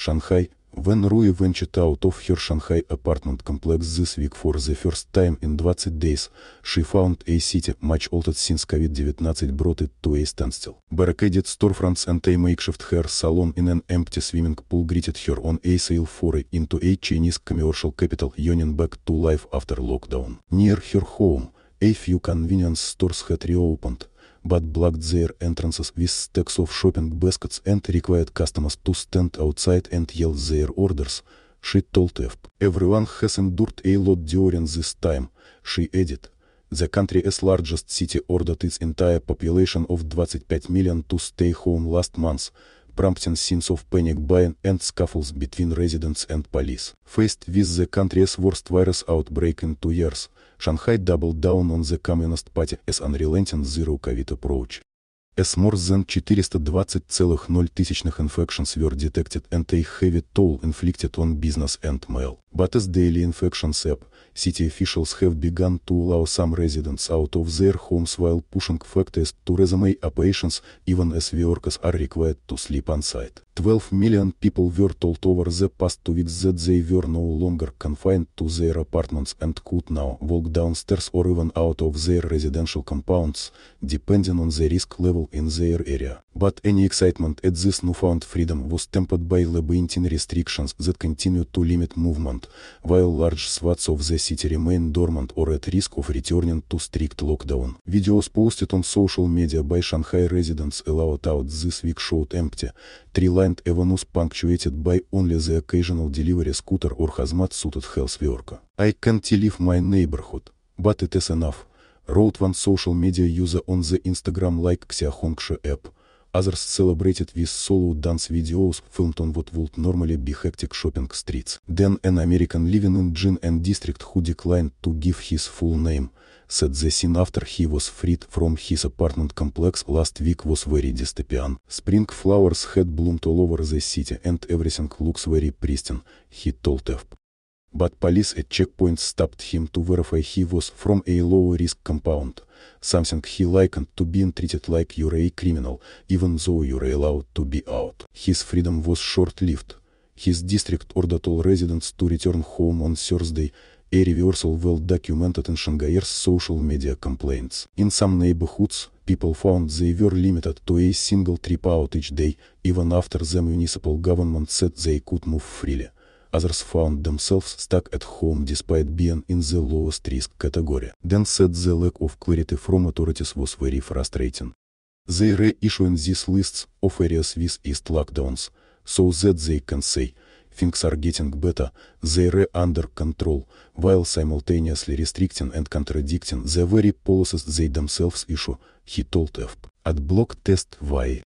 Шанхай, when Rui ventured out of her Shanghai apartment complex this week for the first time in 20 days, she found a city much altered since COVID-19 brought it to a standstill. Barricaded storefronts and a makeshift hair salon in an empty swimming pool greeted her on a sail foray into a Chinese commercial capital yearning back to life after lockdown. Near her home, a few convenience stores had reopened, but blocked their entrances with stacks of shopping baskets and required customers to stand outside and yell their orders, she told EFP. Everyone has endured a lot during this time, she added. The country's largest city ordered its entire population of 25 million to stay home last month, prompting scenes of panic buying and scuffles between residents and police. Faced with the country's worst virus outbreak in two years, Shanghai doubled down on the Communist Party as unrelenting zero-COVID approach. As more than 420,0 infections were detected and a heavy toll inflicted on business and mail. But as daily infections up, city officials have begun to allow some residents out of their homes while pushing factors to resume operations even as workers are required to sleep on site. 12 million people were told over the past two weeks that they were no longer confined to their apartments and could now walk downstairs or even out of their residential compounds, depending on the risk level in their area. But any excitement at this newfound freedom was tempered by labyrinthine restrictions that continue to limit movement, while large swaths of the city remain dormant or at risk of returning to strict lockdown. Videos posted on social media by Shanghai residents allowed out this week showed empty, three lines and Evan was punctuated by only the occasional delivery scooter or hazmat suited health worker. I can't leave my neighborhood, but it is enough, wrote one social media user on the Instagram like Xiaohongshe app. Others celebrated with solo dance videos filmed on what would normally be hectic shopping streets. Then an American living in Jin and District who declined to give his full name said the scene after he was freed from his apartment complex last week was very dystopian. Spring flowers had bloomed all over the city and everything looks very pristine, he told FP. But police at checkpoints stopped him to verify he was from a low-risk compound, something he likened to being treated like you're a criminal, even though you're allowed to be out. His freedom was short-lived. His district ordered all residents to return home on Thursday, a reversal well documented in Shanghai's social media complaints. In some neighborhoods, people found they were limited to a single trip out each day, even after the municipal government said they could move freely. Others found themselves stuck at home despite being in the lowest risk category. Then said the lack of clarity from authorities was very frustrating. They re-issuing these lists of areas with east lockdowns, so that they can say, Things are getting better, they are under control, while simultaneously restricting and contradicting the very policies they themselves issue, he told EFP. At Block Test Why.